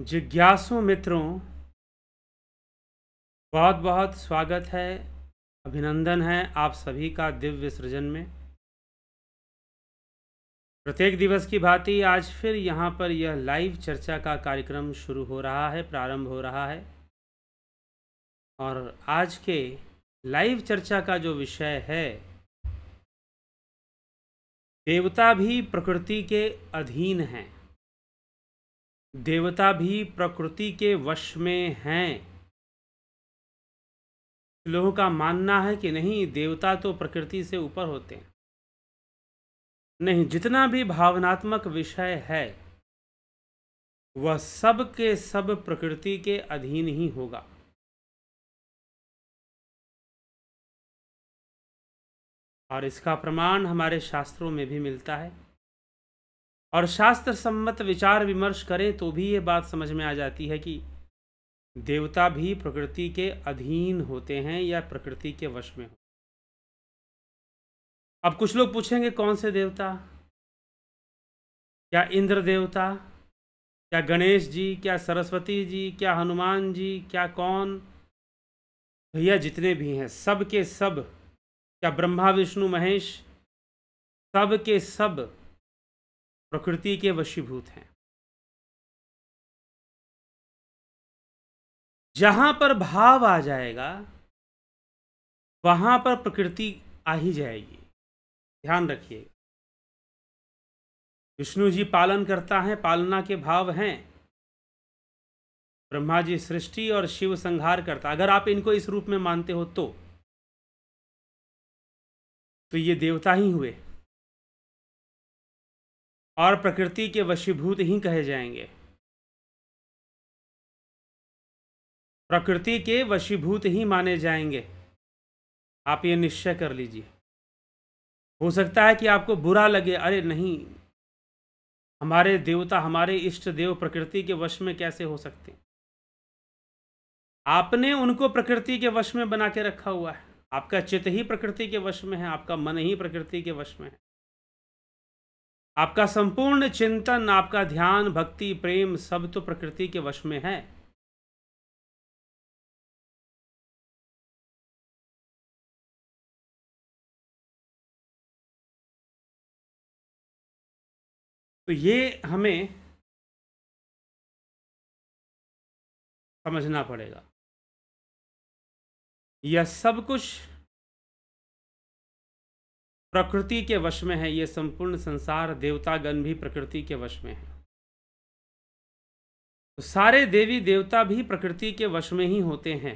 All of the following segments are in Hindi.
जिज्ञासु मित्रों बहुत बहुत स्वागत है अभिनंदन है आप सभी का दिव्य सृजन में प्रत्येक दिवस की भांति आज फिर यहाँ पर यह लाइव चर्चा का कार्यक्रम शुरू हो रहा है प्रारंभ हो रहा है और आज के लाइव चर्चा का जो विषय है देवता भी प्रकृति के अधीन हैं देवता भी प्रकृति के वश में हैं लोगों का मानना है कि नहीं देवता तो प्रकृति से ऊपर होते हैं नहीं जितना भी भावनात्मक विषय है वह सब के सब प्रकृति के अधीन ही होगा और इसका प्रमाण हमारे शास्त्रों में भी मिलता है और शास्त्र सम्मत विचार विमर्श करें तो भी ये बात समझ में आ जाती है कि देवता भी प्रकृति के अधीन होते हैं या प्रकृति के वश में होते अब कुछ लोग पूछेंगे कौन से देवता क्या इंद्र देवता क्या गणेश जी क्या सरस्वती जी क्या हनुमान जी क्या कौन भैया जितने भी हैं सब के सब क्या ब्रह्मा विष्णु महेश सब के सब प्रकृति के वशीभूत हैं जहां पर भाव आ जाएगा वहां पर प्रकृति आ ही जाएगी ध्यान रखिएगा विष्णु जी पालन करता है पालना के भाव हैं ब्रह्मा जी सृष्टि और शिव संहार करता अगर आप इनको इस रूप में मानते हो तो तो ये देवता ही हुए और प्रकृति के वशीभूत ही कहे जाएंगे प्रकृति के वशीभूत ही माने जाएंगे आप ये निश्चय कर लीजिए हो सकता है कि आपको बुरा लगे अरे नहीं हमारे देवता हमारे इष्ट देव प्रकृति के वश में कैसे हो सकते आपने उनको प्रकृति के वश में बना के रखा हुआ है आपका चित्त ही प्रकृति के वश में है आपका मन ही प्रकृति के वश में है आपका संपूर्ण चिंतन आपका ध्यान भक्ति प्रेम सब तो प्रकृति के वश में है तो ये हमें समझना पड़ेगा यह सब कुछ प्रकृति के वश में है ये संपूर्ण संसार देवतागण भी प्रकृति के वश में है तो सारे देवी देवता भी प्रकृति के वश में ही होते हैं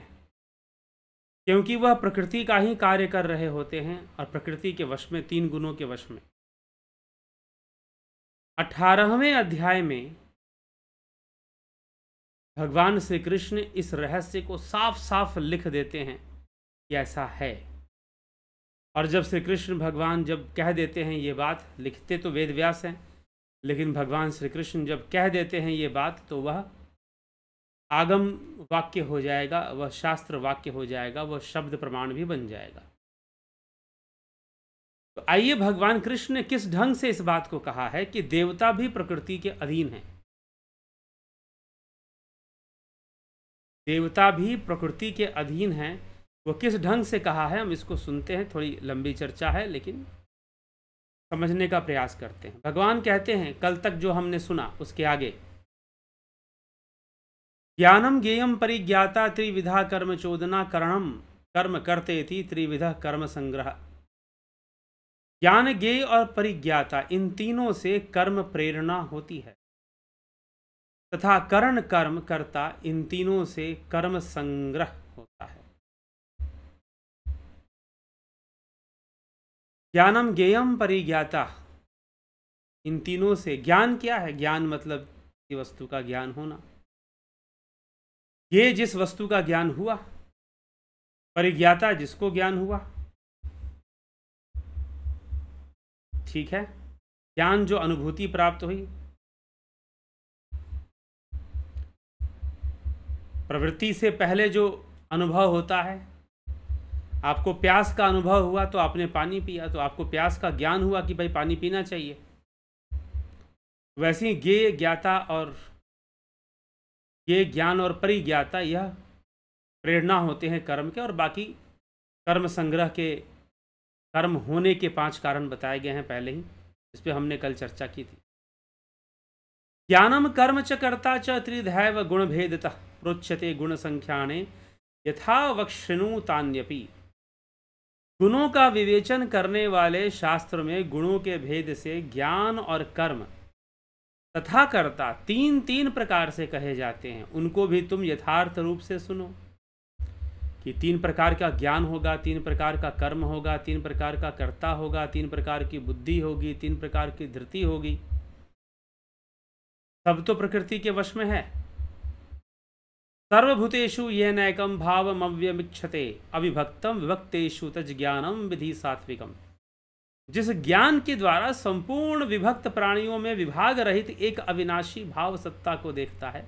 क्योंकि वह प्रकृति का ही कार्य कर रहे होते हैं और प्रकृति के वश में तीन गुणों के वश में अठारहवें अध्याय में भगवान श्री कृष्ण इस रहस्य को साफ साफ लिख देते हैं कि ऐसा है और जब श्री कृष्ण भगवान जब कह देते हैं ये बात लिखते तो वेद व्यास हैं लेकिन भगवान श्री कृष्ण जब कह देते हैं ये बात तो वह आगम वाक्य हो जाएगा वह शास्त्र वाक्य हो जाएगा वह शब्द प्रमाण भी बन जाएगा तो आइए भगवान कृष्ण ने किस ढंग से इस बात को कहा है कि देवता भी प्रकृति के अधीन है देवता भी प्रकृति के अधीन हैं वो किस ढंग से कहा है हम इसको सुनते हैं थोड़ी लंबी चर्चा है लेकिन समझने का प्रयास करते हैं भगवान कहते हैं कल तक जो हमने सुना उसके आगे ज्ञानम ज्ञेयम परिज्ञाता त्रिविधा कर्म चोदना करणम कर्म करते थी त्रिविधा कर्म संग्रह ज्ञान ज्ञेय और परिज्ञाता इन तीनों से कर्म प्रेरणा होती है तथा करण कर्म करता इन तीनों से कर्म संग्रह ज्ञानम ज्ञेयम परिज्ञाता इन तीनों से ज्ञान क्या है ज्ञान मतलब वस्तु का ज्ञान होना ये जिस वस्तु का ज्ञान हुआ परिज्ञाता जिसको ज्ञान हुआ ठीक है ज्ञान जो अनुभूति प्राप्त हुई प्रवृत्ति से पहले जो अनुभव होता है आपको प्यास का अनुभव हुआ तो आपने पानी पिया तो आपको प्यास का ज्ञान हुआ कि भाई पानी पीना चाहिए वैसे ही ज्ञेय ज्ञाता और ये ज्ञान और परिज्ञाता यह प्रेरणा होते हैं कर्म के और बाकी कर्म संग्रह के कर्म होने के पांच कारण बताए गए हैं पहले ही इस पर हमने कल चर्चा की थी ज्ञानम कर्म च कर्ता च त्रिधैव गुण भेदतः प्रोच्यते गुण संख्याणे यथा वक्षणु गुणों का विवेचन करने वाले शास्त्र में गुणों के भेद से ज्ञान और कर्म तथा कर्ता तीन तीन प्रकार से कहे जाते हैं उनको भी तुम यथार्थ रूप से सुनो कि तीन प्रकार का ज्ञान होगा तीन प्रकार का कर्म होगा तीन प्रकार का कर्ता होगा तीन प्रकार की बुद्धि होगी तीन प्रकार की धृति होगी सब तो प्रकृति के वश में है सर्वभूतेषु ये नैकम भावमव्यमिक्षते अविभक्तम विभक्तेषु तज ज्ञानम विधि सात्विकम जिस ज्ञान के द्वारा संपूर्ण विभक्त प्राणियों में विभाग रहित एक अविनाशी भाव सत्ता को देखता है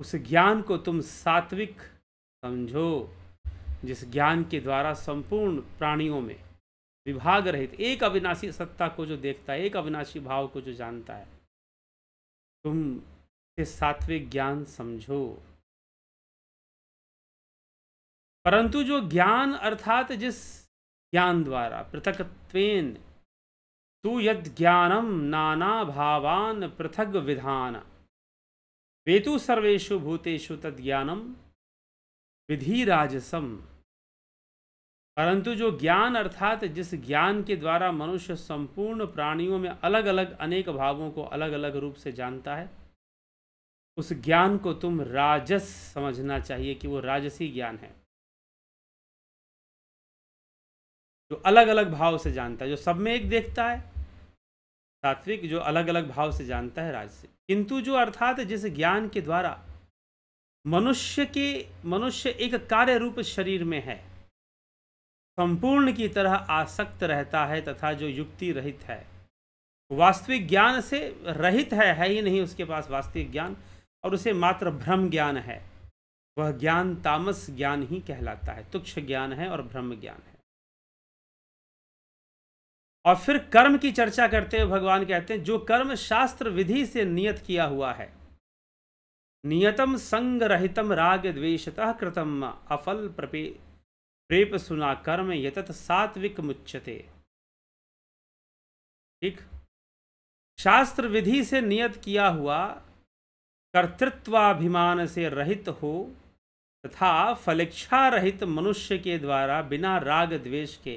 उस ज्ञान को तुम सात्विक समझो जिस ज्ञान के द्वारा संपूर्ण प्राणियों में विभाग रहित एक अविनाशी सत्ता को जो देखता है एक अविनाशी भाव को जो जानता है तुम के सात्विक ज्ञान समझो परंतु जो ज्ञान अर्थात जिस ज्ञान द्वारा पृथकत्वेन तू यद ज्ञानम नाना भावान पृथक विधान वेतु सर्वेशु भूतेषु तद ज्ञानम विधि राजसम परंतु जो ज्ञान अर्थात जिस ज्ञान के द्वारा मनुष्य संपूर्ण प्राणियों में अलग अलग अनेक भावों को अलग अलग रूप से जानता है उस ज्ञान को तुम राजस समझना चाहिए कि वो राजसी ज्ञान है जो अलग अलग भाव से जानता है जो सब में एक देखता है सात्विक जो अलग अलग भाव से जानता है राजसिक किंतु जो अर्थात जिस ज्ञान के द्वारा मनुष्य के मनुष्य एक कार्य रूप शरीर में है संपूर्ण की तरह आसक्त रहता है तथा जो युक्ति रहित है वास्तविक ज्ञान से रहित है है ही नहीं उसके पास वास्तविक ज्ञान और उसे मात्र भ्रम ज्ञान है वह ज्ञान तामस ज्ञान ही कहलाता है तुक्ष ज्ञान है और ब्रह्म ज्ञान है और फिर कर्म की चर्चा करते हुए भगवान कहते हैं जो कर्म शास्त्र विधि से नियत किया हुआ है नियतम संग रहितम राग द्वेषतः कृतम अफल प्रपे प्रेप सुना कर्म यतत सात्विक मुच्यते ठीक शास्त्र विधि से नियत किया हुआ कर्तृत्वाभिमान से रहित हो तथा फलेक्षा रहित मनुष्य के द्वारा बिना राग द्वेष के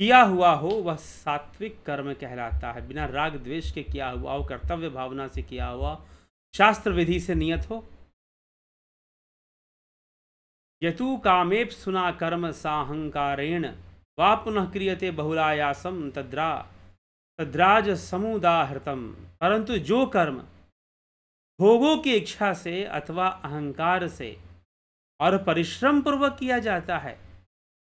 किया हुआ हो वह सात्विक कर्म कहलाता है बिना राग द्वेष के किया हुआ हो कर्तव्य भावना से किया हुआ शास्त्र विधि से नियत हो यतु कामेप सुना कर्म साहंकारेण वा पुनः क्रियते बहुलायासम तद्रा तद्राज समुदाहृतम परंतु जो कर्म भोगों की इच्छा से अथवा अहंकार से और परिश्रम पूर्वक किया जाता है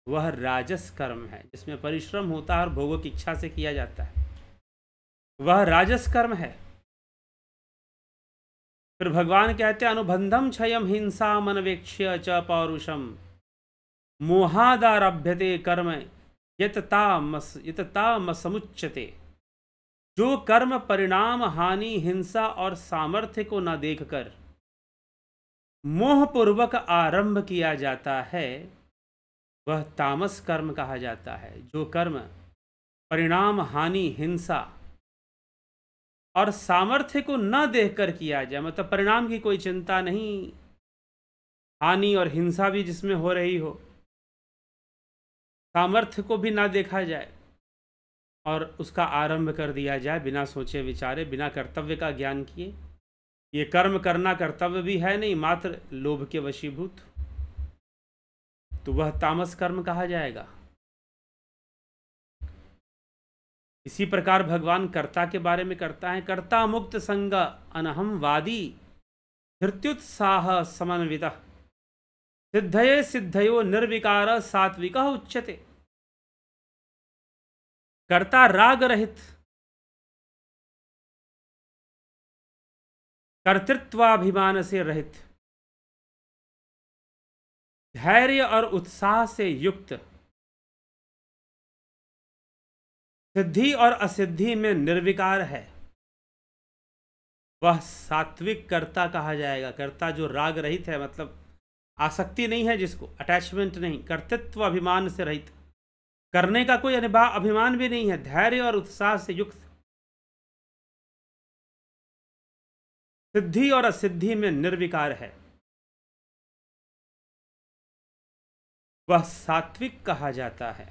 वह राजस कर्म है जिसमें परिश्रम होता है और भोगों की इच्छा से किया जाता है वह राजस कर्म है फिर भगवान कहते हैं अनुबंधम क्षयम हिंसा मन वेक्ष्य च पौरुषम मोहादारभ्यते कर्म यतता मस यतता मसमुच्यते जो कर्म परिणाम हानि हिंसा और सामर्थ्य को न देखकर मोहपूर्वक आरंभ किया जाता है वह तामस कर्म कहा जाता है जो कर्म परिणाम हानि हिंसा और सामर्थ्य को न देखकर किया जाए मतलब परिणाम की कोई चिंता नहीं हानि और हिंसा भी जिसमें हो रही हो सामर्थ्य को भी ना देखा जाए और उसका आरंभ कर दिया जाए बिना सोचे विचारे बिना कर्तव्य का ज्ञान किए ये कर्म करना कर्तव्य भी है नहीं मात्र लोभ के वशीभूत तो वह तामस कर्म कहा जाएगा इसी प्रकार भगवान कर्ता के बारे में करता है कर्ता मुक्त संग अनहम वादी हृत्युत्साह समन्वित सिद्धये सिद्धयो निर्विकार सात्विक उच्यते कर्ता राग रहित कर्तृत्वाभिमान से रहित धैर्य और उत्साह से युक्त सिद्धि और असिद्धि में निर्विकार है वह सात्विक कर्ता कहा जाएगा कर्ता जो राग रहित है मतलब आसक्ति नहीं है जिसको अटैचमेंट नहीं कर्तृत्व अभिमान से रहित करने का कोई अनिभा अभिमान भी नहीं है धैर्य और उत्साह से युक्त सिद्धि और असिद्धि में निर्विकार है वह सात्विक कहा जाता है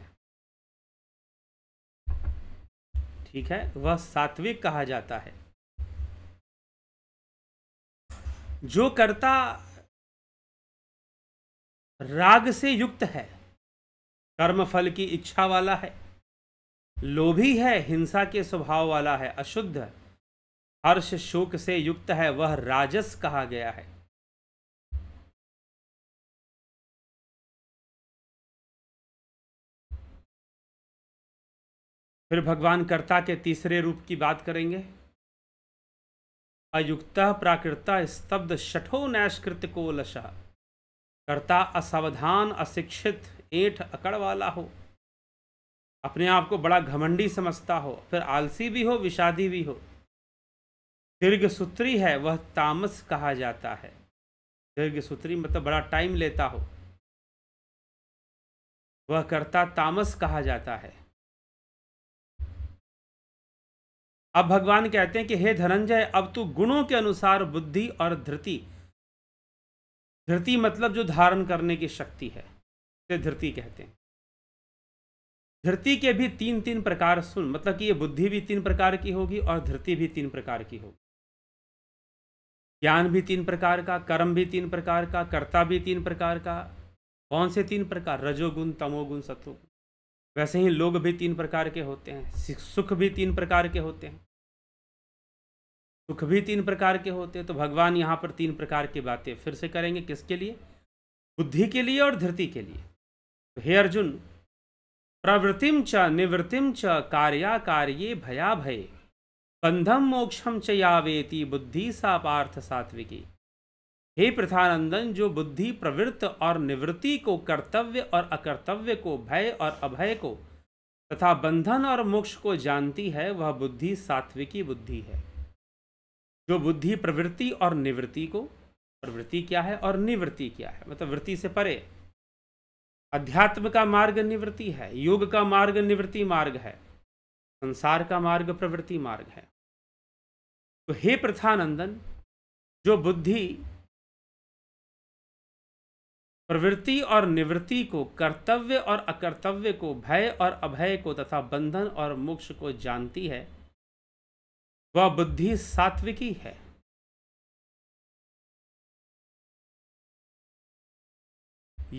ठीक है वह सात्विक कहा जाता है जो कर्ता राग से युक्त है कर्म फल की इच्छा वाला है लोभी है हिंसा के स्वभाव वाला है अशुद्ध हर्ष शोक से युक्त है वह राजस कहा गया है फिर भगवान कर्ता के तीसरे रूप की बात करेंगे अयुक्त प्राकृत स्तब्ध शठो नैष्कृत को लशा कर्ता असावधान अशिक्षित ऐठ अकड़ वाला हो अपने आप को बड़ा घमंडी समझता हो फिर आलसी भी हो विषादी भी हो दीर्घ सूत्री है वह तामस कहा जाता है दीर्घ सूत्री मतलब बड़ा टाइम लेता हो वह करता तामस कहा जाता है अब भगवान कहते हैं कि हे धनंजय अब तू गुणों के अनुसार बुद्धि और धृति धृति मतलब जो धारण करने की शक्ति है इसे धरती कहते हैं धरती के भी तीन तीन प्रकार सुन मतलब कि ये बुद्धि भी तीन प्रकार की होगी और धरती भी तीन प्रकार की होगी ज्ञान भी तीन प्रकार का कर्म भी तीन प्रकार का कर्ता भी तीन प्रकार का कौन से तीन प्रकार रजोगुण तमोगुण सत्वगुण वैसे ही लोग भी तीन प्रकार के होते हैं सुख भी तीन प्रकार के होते हैं सुख भी तीन प्रकार के होते हैं तो भगवान यहाँ पर तीन प्रकार की बातें फिर से करेंगे किसके लिए बुद्धि के लिए और धरती के लिए हे अर्जुन प्रवृत्तिम च निवृत्तिम च कार्या कार्य भया भय बंधम मोक्षम च यावेति बुद्धि सा पार्थ सात्विकी हे प्रथानंदन जो बुद्धि प्रवृत्त और निवृत्ति को कर्तव्य और अकर्तव्य को भय और अभय को तथा बंधन और मोक्ष को जानती है वह बुद्धि सात्विकी बुद्धि है जो बुद्धि प्रवृत्ति और निवृत्ति को प्रवृत्ति क्या है और निवृत्ति क्या है मतलब वृत्ति से परे अध्यात्म का मार्ग निवृत्ति है योग का मार्ग निवृत्ति मार्ग है संसार का मार्ग प्रवृत्ति मार्ग है तो हे प्रथानंदन जो बुद्धि प्रवृत्ति और निवृत्ति को कर्तव्य और अकर्तव्य को भय और अभय को तथा बंधन और मोक्ष को जानती है वह बुद्धि सात्विकी है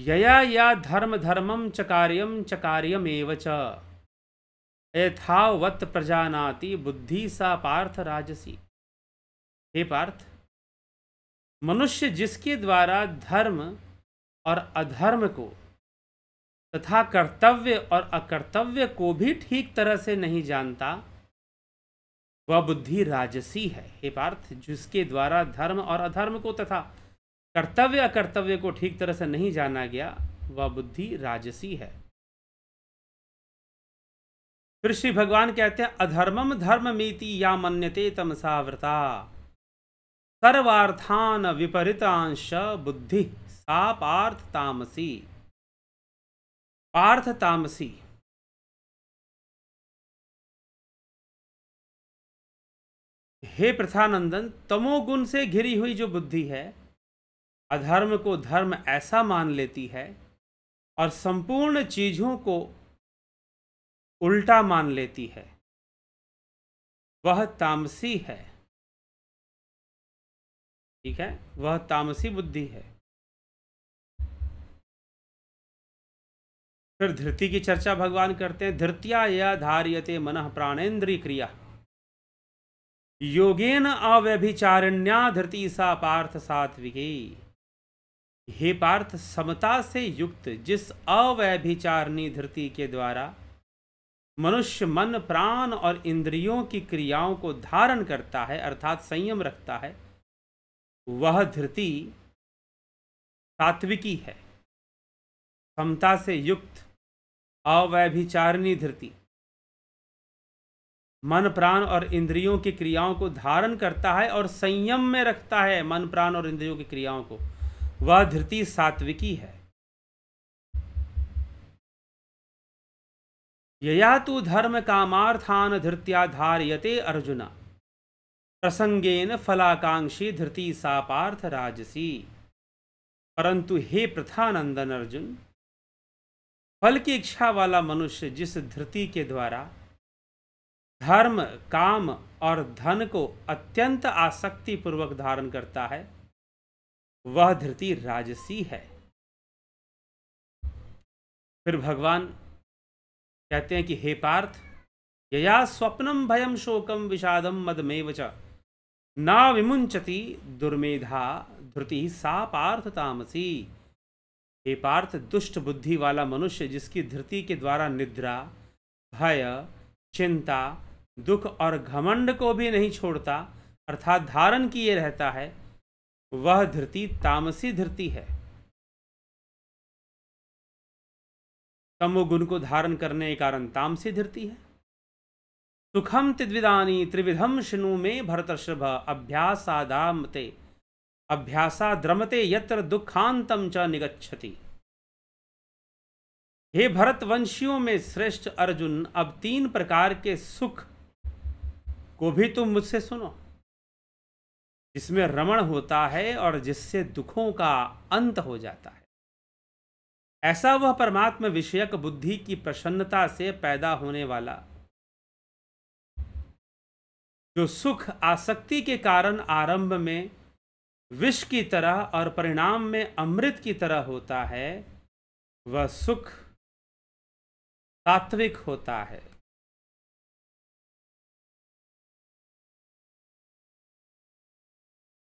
यया या धर्म धर्मम च कार्यम च कार्यमेव च यथावत प्रजानाति बुद्धि सा पार्थ राजसी हे पार्थ मनुष्य जिसके द्वारा धर्म और अधर्म को तथा कर्तव्य और अकर्तव्य को भी ठीक तरह से नहीं जानता वह बुद्धि राजसी है हे पार्थ जिसके द्वारा धर्म और अधर्म को तथा कर्तव्य अकर्तव्य को ठीक तरह से नहीं जाना गया वह बुद्धि राजसी है फिर श्री भगवान कहते हैं अधर्मम धर्म मीति या मन्यते व्रता सर्वार्थान विपरीतांश बुद्धि सा पार्थ तामसी पार्थ तामसी हे प्रथानंदन तमोगुण से घिरी हुई जो बुद्धि है अधर्म को धर्म ऐसा मान लेती है और संपूर्ण चीज़ों को उल्टा मान लेती है वह तामसी है ठीक है वह तामसी बुद्धि है फिर धरती की चर्चा भगवान करते हैं धृतिया या धार्यते मन प्राणेन्द्रीय क्रिया योगेन अव्यभिचारिण्या धृति सा पार्थ सात्विकी हे पार्थ समता से युक्त जिस अव्यभिचारणी धृति के द्वारा मनुष्य मन प्राण और इंद्रियों की क्रियाओं को धारण करता है अर्थात संयम रखता है वह धरती सात्विकी है समता से युक्त अव्यभिचारणी धरती मन प्राण और इंद्रियों की क्रियाओं को धारण करता है और संयम में रखता है मन प्राण और इंद्रियों की क्रियाओं को वह धृति सात्विकी है यया तो धर्म कामार्थान धृत्या धारियते अर्जुन प्रसंगेन फलाकांक्षी धृति सा पार्थ राजसी परंतु हे प्रथानंदन अर्जुन फल की इच्छा वाला मनुष्य जिस धृति के द्वारा धर्म काम और धन को अत्यंत आसक्ति पूर्वक धारण करता है वह धृति राजसी है फिर भगवान कहते हैं कि हे पार्थ यया स्वप्नम भयम शोकम विषादम मदमेव च ना विमुंचति दुर्मेधा धृति सा पार्थ तामसी हे पार्थ दुष्ट बुद्धि वाला मनुष्य जिसकी धृति के द्वारा निद्रा भय चिंता दुख और घमंड को भी नहीं छोड़ता अर्थात धारण किए रहता है वह धरती तामसी धरती है तमोगुण को धारण करने के कारण तामसी धरती है सुखम तिद्विदानी त्रिविधम शिनु में भरतर्षभ अभ्यासादामते अभ्यासा द्रमते यत्र दुखांतम च निगच्छति हे भरत वंशियों में श्रेष्ठ अर्जुन अब तीन प्रकार के सुख को भी तुम मुझसे सुनो जिसमें रमण होता है और जिससे दुखों का अंत हो जाता है ऐसा वह परमात्मा विषयक बुद्धि की प्रसन्नता से पैदा होने वाला जो सुख आसक्ति के कारण आरंभ में विष की तरह और परिणाम में अमृत की तरह होता है वह सुख तात्विक होता है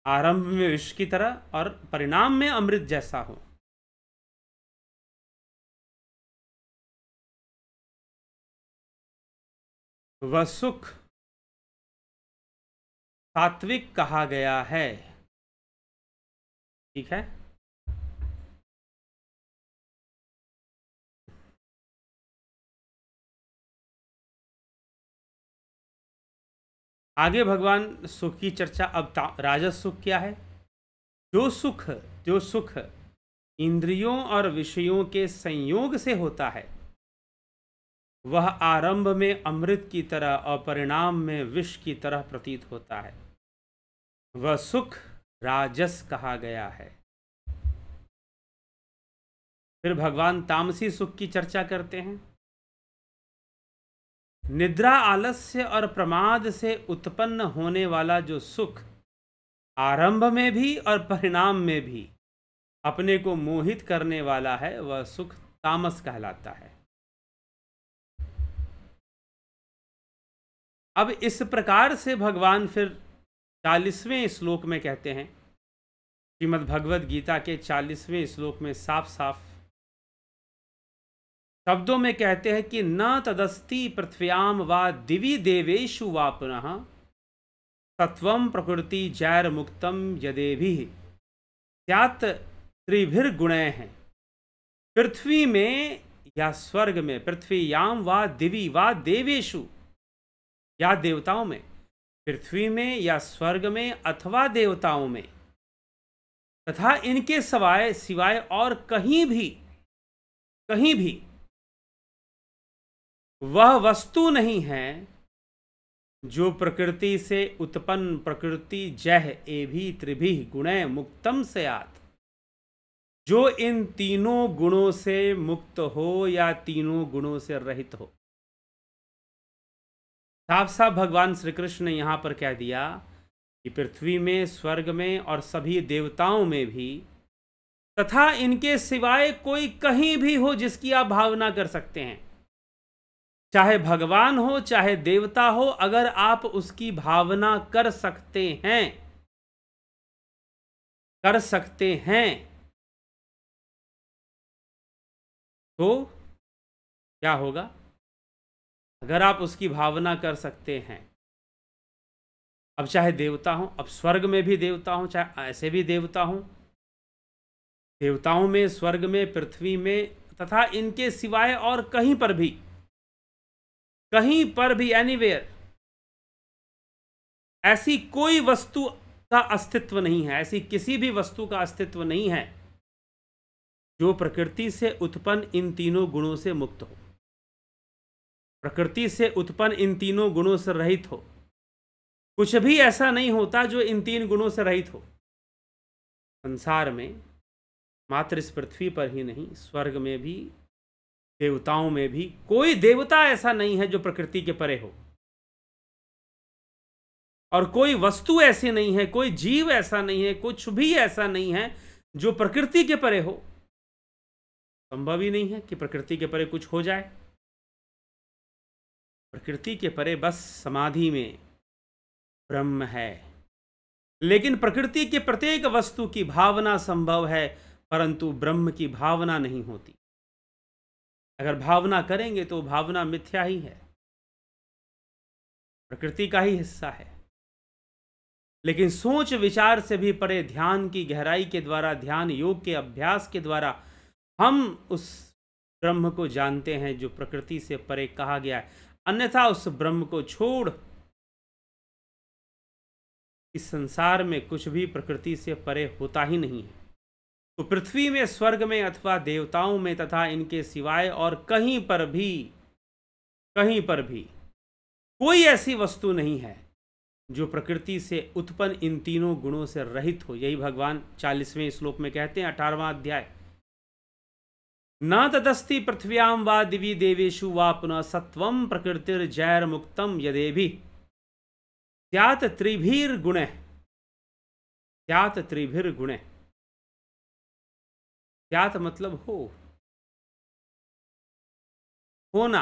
आरंभ में विश्व की तरह और परिणाम में अमृत जैसा हो वह सुख सात्विक कहा गया है ठीक है आगे भगवान सुख की चर्चा अब राजस सुख क्या है जो सुख जो सुख इंद्रियों और विषयों के संयोग से होता है वह आरंभ में अमृत की तरह और परिणाम में विष की तरह प्रतीत होता है वह सुख राजस कहा गया है फिर भगवान तामसी सुख की चर्चा करते हैं निद्रा आलस्य और प्रमाद से उत्पन्न होने वाला जो सुख आरंभ में भी और परिणाम में भी अपने को मोहित करने वाला है वह सुख तामस कहलाता है अब इस प्रकार से भगवान फिर चालीसवें श्लोक में कहते हैं श्रीमद् भगवद गीता के चालीसवें श्लोक में साफ साफ शब्दों में कहते हैं कि न तदस्ति पृथ्व्याम व दिवी देवेशु व पुनः तत्व प्रकृति जैर मुक्तम यदे भी त्यात गुण हैं पृथ्वी में या स्वर्ग में पृथ्वीयाम व दिवि व देवेशु या देवताओं में पृथ्वी में या स्वर्ग में अथवा देवताओं में तथा इनके सवाय सिवाय और कहीं भी कहीं भी वह वस्तु नहीं है जो प्रकृति से उत्पन्न प्रकृति जह भी त्रिभी गुण मुक्तम से आत जो इन तीनों गुणों से मुक्त हो या तीनों गुणों से रहित हो साफ साफ भगवान श्री कृष्ण ने यहाँ पर कह दिया कि पृथ्वी में स्वर्ग में और सभी देवताओं में भी तथा इनके सिवाय कोई कहीं भी हो जिसकी आप भावना कर सकते हैं चाहे भगवान हो चाहे देवता हो अगर आप उसकी भावना कर सकते हैं कर सकते हैं तो क्या होगा अगर आप उसकी भावना कर सकते हैं अब चाहे देवता हो अब स्वर्ग में भी देवता हो चाहे ऐसे भी देवता हो देवताओं में स्वर्ग में पृथ्वी में तथा इनके सिवाय और कहीं पर भी कहीं पर भी एनीवेयर ऐसी कोई वस्तु का अस्तित्व नहीं है ऐसी किसी भी वस्तु का अस्तित्व नहीं है जो प्रकृति से उत्पन्न इन तीनों गुणों से मुक्त हो प्रकृति से उत्पन्न इन तीनों गुणों से रहित हो कुछ भी ऐसा नहीं होता जो इन तीन गुणों से रहित हो संसार में मात्र इस पृथ्वी पर ही नहीं स्वर्ग में भी देवताओं में भी कोई देवता ऐसा नहीं है जो प्रकृति के परे हो और कोई वस्तु ऐसी नहीं है कोई जीव ऐसा नहीं है कुछ भी ऐसा नहीं है जो प्रकृति के परे हो संभव ही नहीं है कि प्रकृति के परे कुछ हो जाए प्रकृति के परे बस समाधि में ब्रह्म है लेकिन प्रकृति के प्रत्येक वस्तु की भावना संभव है परंतु ब्रह्म की भावना नहीं होती अगर भावना करेंगे तो भावना मिथ्या ही है प्रकृति का ही हिस्सा है लेकिन सोच विचार से भी परे ध्यान की गहराई के द्वारा ध्यान योग के अभ्यास के द्वारा हम उस ब्रह्म को जानते हैं जो प्रकृति से परे कहा गया है अन्यथा उस ब्रह्म को छोड़ इस संसार में कुछ भी प्रकृति से परे होता ही नहीं है तो पृथ्वी में स्वर्ग में अथवा देवताओं में तथा इनके सिवाय और कहीं पर भी कहीं पर भी कोई ऐसी वस्तु नहीं है जो प्रकृति से उत्पन्न इन तीनों गुणों से रहित हो यही भगवान चालीसवें श्लोक में कहते हैं अठारवा अध्याय न तदस्ति पृथ्व्याम वा दिवी देवेशु वा पुनः सत्व प्रकृतिर्जैर मुक्तम भी त्यात त्रिभीर गुण त्यात त्रिभीर गुण ज्ञात मतलब हो होना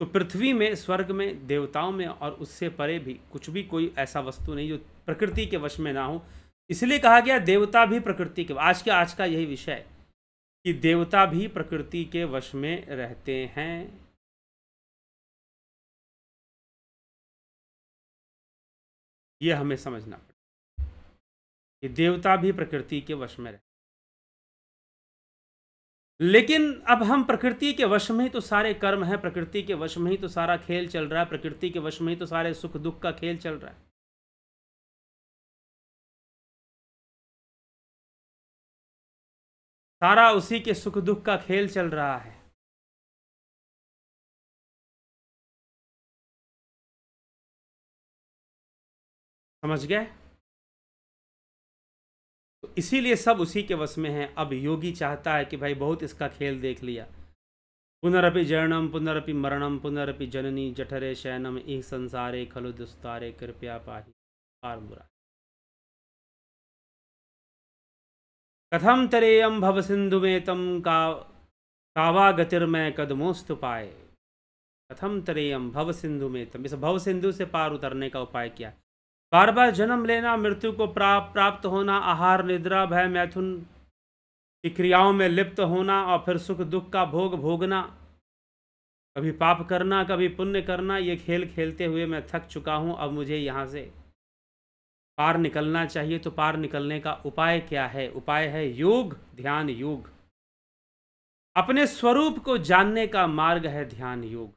तो पृथ्वी में स्वर्ग में देवताओं में और उससे परे भी कुछ भी कोई ऐसा वस्तु नहीं जो प्रकृति के वश में ना हो इसलिए कहा गया देवता भी प्रकृति के आज का आज का यही विषय कि देवता भी प्रकृति के वश में रहते हैं यह हमें समझना पड़ेगा कि देवता भी प्रकृति के वश में रहते लेकिन अब हम प्रकृति के वश में ही तो सारे कर्म हैं प्रकृति के वश में ही तो सारा खेल चल रहा है प्रकृति के वश में ही तो सारे सुख दुख का खेल चल रहा है सारा उसी के सुख दुख का खेल चल रहा है समझ गए इसीलिए सब उसी के वश में है अब योगी चाहता है कि भाई बहुत इसका खेल देख लिया पुनरअपि जरणम पुनरअपि मरणम पुनरअपि जननी जठरे शयनम ई संसारे खलु दुस्तारे कृपया पाही पार मुरा कथम तरेयम भव सिंधु में तम का कावा गतिर्मय कदमोस्त पाए कथम तरेयम भव सिंधु में तम इस भव सिंधु से पार उतरने का उपाय क्या है बार बार जन्म लेना मृत्यु को प्राप्त प्राप्त होना आहार निद्रा भय मैथुन की क्रियाओं में लिप्त होना और फिर सुख दुख का भोग भोगना कभी पाप करना कभी पुण्य करना ये खेल खेलते हुए मैं थक चुका हूँ अब मुझे यहाँ से पार निकलना चाहिए तो पार निकलने का उपाय क्या है उपाय है योग ध्यान योग अपने स्वरूप को जानने का मार्ग है ध्यान योग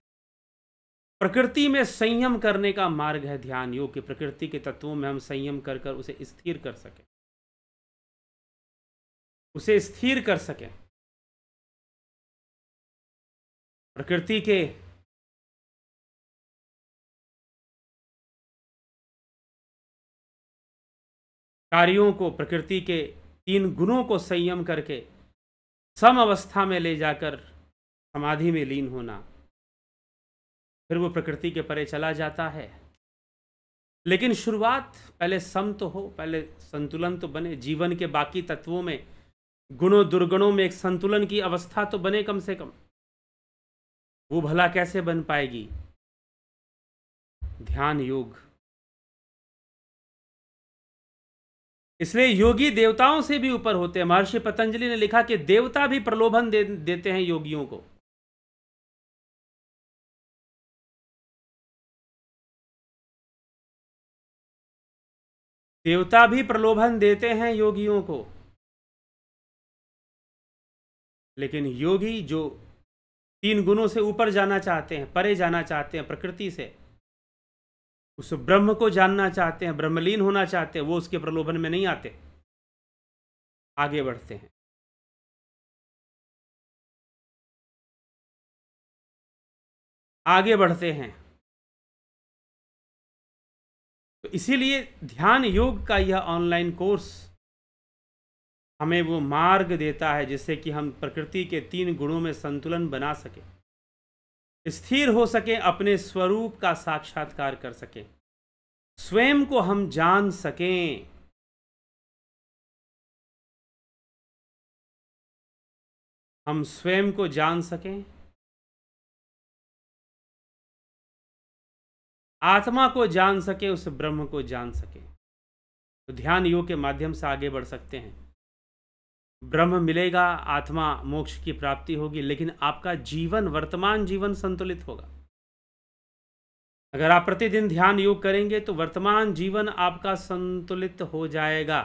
प्रकृति में संयम करने का मार्ग है ध्यान योग कि प्रकृति के तत्वों में हम संयम कर कर उसे स्थिर कर सकें उसे स्थिर कर सकें प्रकृति के कार्यों को प्रकृति के तीन गुणों को संयम करके सम अवस्था में ले जाकर समाधि में लीन होना फिर वो प्रकृति के परे चला जाता है लेकिन शुरुआत पहले सम तो हो पहले संतुलन तो बने जीवन के बाकी तत्वों में गुणों दुर्गुणों में एक संतुलन की अवस्था तो बने कम से कम वो भला कैसे बन पाएगी ध्यान योग इसलिए योगी देवताओं से भी ऊपर होते हैं महर्षि पतंजलि ने लिखा कि देवता भी प्रलोभन दे, देते हैं योगियों को देवता भी प्रलोभन देते हैं योगियों को लेकिन योगी जो तीन गुणों से ऊपर जाना चाहते हैं परे जाना चाहते हैं प्रकृति से उस ब्रह्म को जानना चाहते हैं ब्रह्मलीन होना चाहते हैं वो उसके प्रलोभन में नहीं आते आगे बढ़ते हैं आगे बढ़ते हैं तो इसीलिए ध्यान योग का यह ऑनलाइन कोर्स हमें वो मार्ग देता है जिससे कि हम प्रकृति के तीन गुणों में संतुलन बना सकें स्थिर हो सकें अपने स्वरूप का साक्षात्कार कर सकें स्वयं को हम जान सकें हम स्वयं को जान सकें आत्मा को जान सके उस ब्रह्म को जान सके तो ध्यान योग के माध्यम से आगे बढ़ सकते हैं ब्रह्म मिलेगा आत्मा मोक्ष की प्राप्ति होगी लेकिन आपका जीवन वर्तमान जीवन संतुलित होगा अगर आप प्रतिदिन ध्यान योग करेंगे तो वर्तमान जीवन आपका संतुलित हो जाएगा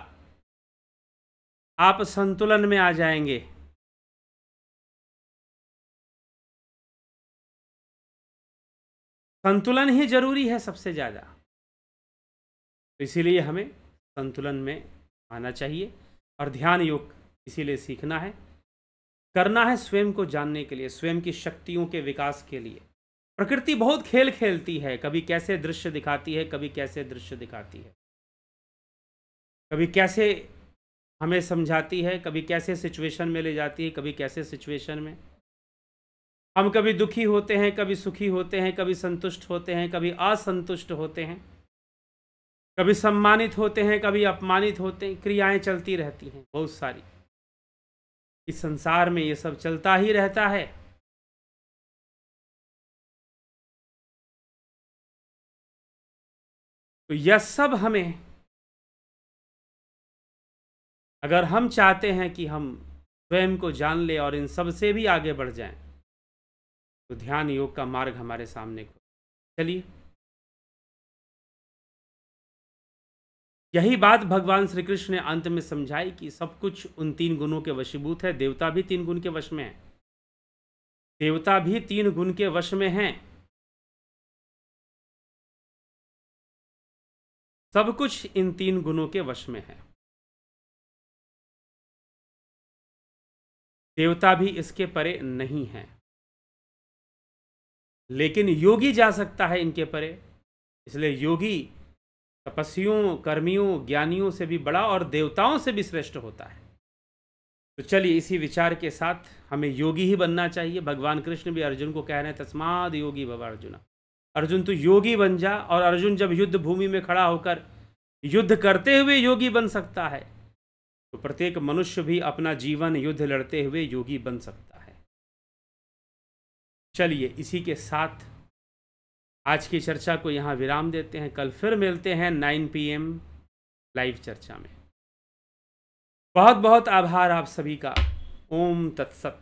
आप संतुलन में आ जाएंगे संतुलन ही जरूरी है सबसे ज़्यादा तो इसीलिए हमें संतुलन में आना चाहिए और ध्यान योग इसीलिए सीखना है करना है स्वयं को जानने के लिए स्वयं की शक्तियों के विकास के लिए प्रकृति बहुत खेल खेलती है कभी कैसे दृश्य दिखाती है कभी कैसे दृश्य दिखाती है कभी कैसे हमें समझाती है कभी कैसे सिचुएशन में ले जाती है कभी कैसे सिचुएशन में हम कभी दुखी होते हैं कभी सुखी होते हैं कभी संतुष्ट होते हैं कभी असंतुष्ट होते हैं कभी सम्मानित होते हैं कभी अपमानित होते हैं क्रियाएं चलती रहती हैं बहुत सारी इस संसार में ये सब चलता ही रहता है तो यह सब हमें अगर हम चाहते हैं कि हम स्वयं को जान ले और इन सब से भी आगे बढ़ जाएं तो ध्यान योग का मार्ग हमारे सामने चलिए यही बात भगवान श्री कृष्ण ने अंत में समझाई कि सब कुछ उन तीन गुणों के वशीभूत है देवता भी तीन गुण के वश में है देवता भी तीन गुण के वश में हैं सब कुछ इन तीन गुणों के वश में है देवता भी इसके परे नहीं है लेकिन योगी जा सकता है इनके परे इसलिए योगी तपस्वियों कर्मियों ज्ञानियों से भी बड़ा और देवताओं से भी श्रेष्ठ होता है तो चलिए इसी विचार के साथ हमें योगी ही बनना चाहिए भगवान कृष्ण भी अर्जुन को कह रहे हैं तस्माद योगी बाबा अर्जुन अर्जुन तो योगी बन जा और अर्जुन जब युद्ध भूमि में खड़ा होकर युद्ध करते हुए योगी बन सकता है तो प्रत्येक मनुष्य भी अपना जीवन युद्ध लड़ते हुए योगी बन सकता है चलिए इसी के साथ आज की चर्चा को यहाँ विराम देते हैं कल फिर मिलते हैं 9 पीएम लाइव चर्चा में बहुत बहुत आभार आप सभी का ओम तत्सत